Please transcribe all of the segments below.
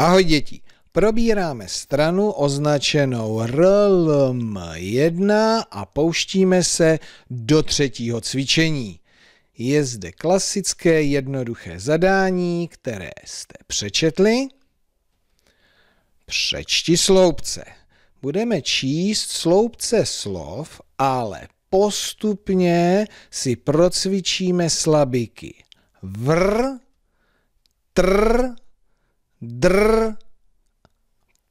Ahoj děti, probíráme stranu označenou RLM1 a pouštíme se do třetího cvičení. Je zde klasické jednoduché zadání, které jste přečetli. Přečti sloupce. Budeme číst sloupce slov, ale postupně si procvičíme slabiky. Vr, tr, dr,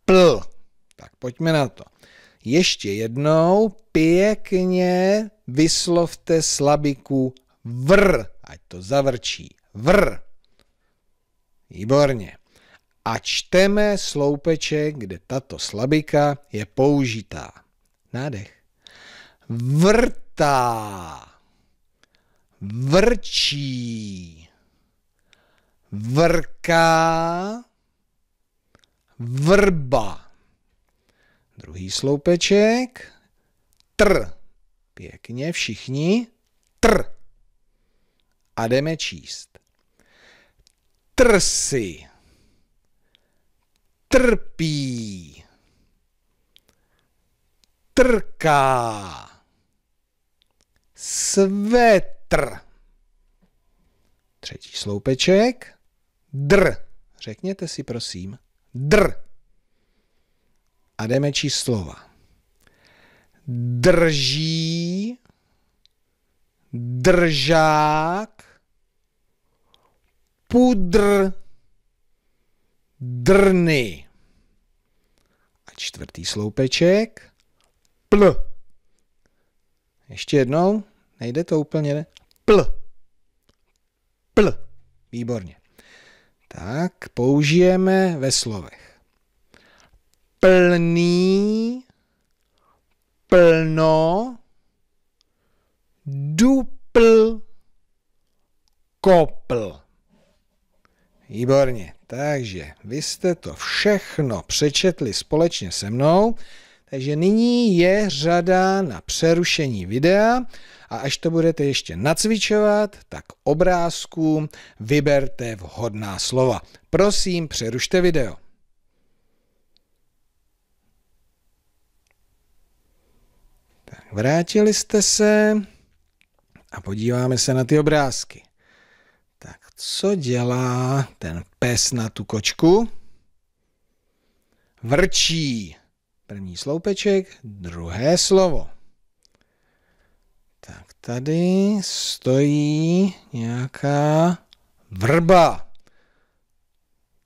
pl. Tak pojďme na to. Ještě jednou pěkně vyslovte slabiku vr, ať to zavrčí. Vr. Výborně. A čteme sloupeček, kde tato slabika je použitá. Nádech. Vrtá. Vrčí. Vrká vrba. Druhý sloupeček, tr. Pěkně všichni, tr. A jdeme číst. Trsy. Trpí. Trká. Svetr. Třetí sloupeček, dr. Řekněte si prosím Dr. A jdeme číst slova. Drží, držák, pudr, drny. A čtvrtý sloupeček, pl. Ještě jednou, nejde to úplně, ne? Pl. Pl. Výborně tak použijeme ve slovech. Plný, plno, dupl, kopl. Výborně. Takže vy jste to všechno přečetli společně se mnou. Takže nyní je řada na přerušení videa a až to budete ještě nacvičovat, tak obrázku vyberte vhodná slova. Prosím, přerušte video. Tak, vrátili jste se a podíváme se na ty obrázky. Tak co dělá ten pes na tu kočku? Vrčí. První sloupeček, druhé slovo. Tak tady stojí nějaká vrba.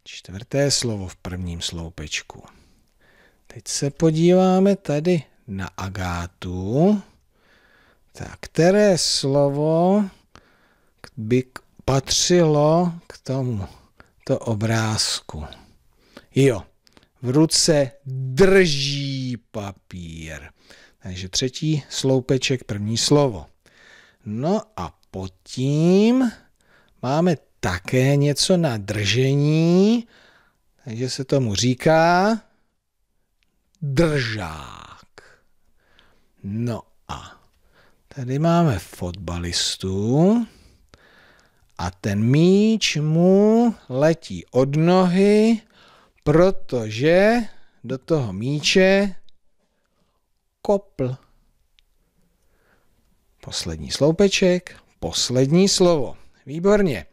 Čtvrté slovo v prvním sloupečku. Teď se podíváme tady na Agátu. Tak, které slovo by patřilo k tomu to obrázku? Jo, v ruce drží papír. Takže třetí sloupeček, první slovo. No a pod tím máme také něco na držení, takže se tomu říká držák. No a tady máme fotbalistu a ten míč mu letí od nohy protože do toho míče kopl. Poslední sloupeček, poslední slovo. Výborně.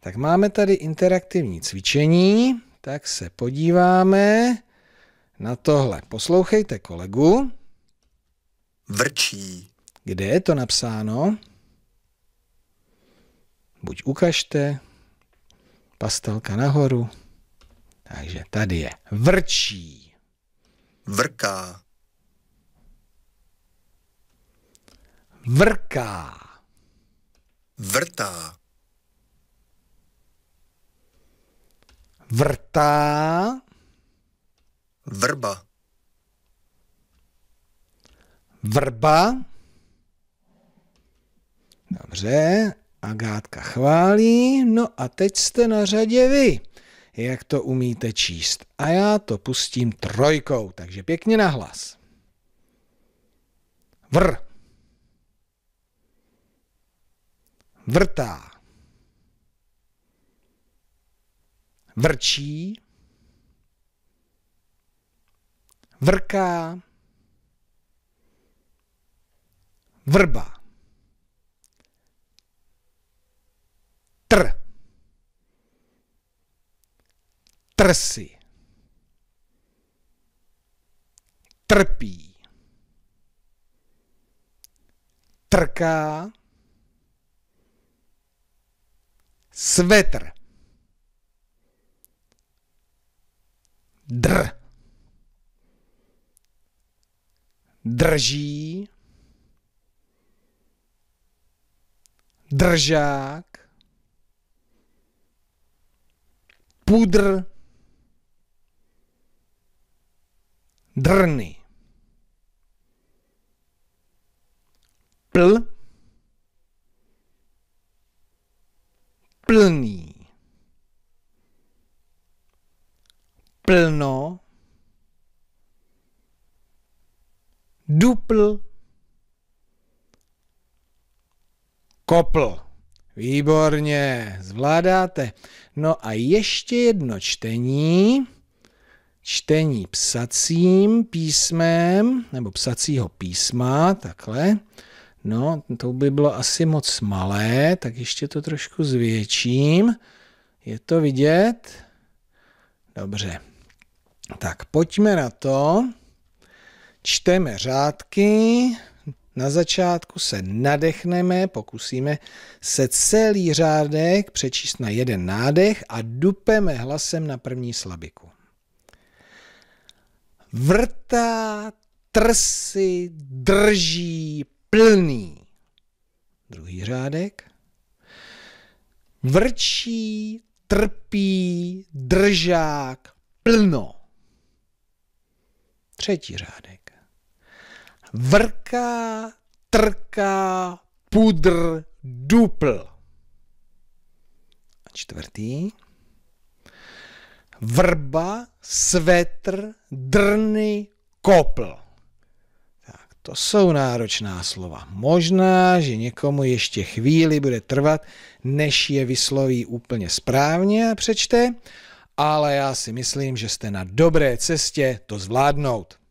Tak máme tady interaktivní cvičení, tak se podíváme na tohle. Poslouchejte kolegu. Vrčí. Kde je to napsáno? Buď ukažte, pastelka nahoru. Takže tady je vrčí. Vrká. Vrká. Vrtá. Vrtá. Vrba. Vrba. Dobře, Agátka chválí. No a teď jste na řadě vy jak to umíte číst. A já to pustím trojkou, takže pěkně nahlas. Vr. Vrtá. Vrčí. Vrká. Vrba. Tr. trsy. Trpí. Trká. Svetr. Dr. Drží. Držák. pudr, drny. Pl, plný, plno, dupl, kopl. Výborně, zvládáte. No a ještě jedno čtení čtení psacím písmem, nebo psacího písma, takhle. No, to by bylo asi moc malé, tak ještě to trošku zvětším. Je to vidět? Dobře. Tak pojďme na to. Čteme řádky. Na začátku se nadechneme, pokusíme se celý řádek přečíst na jeden nádech a dupeme hlasem na první slabiku vrtá trsy drží plný. Druhý řádek. Vrčí, trpí, držák, plno. Třetí řádek. Vrká, trká, pudr, dupl. A čtvrtý vrba, svetr, drny, kopl. Tak, to jsou náročná slova. Možná, že někomu ještě chvíli bude trvat, než je vysloví úplně správně a přečte, ale já si myslím, že jste na dobré cestě to zvládnout.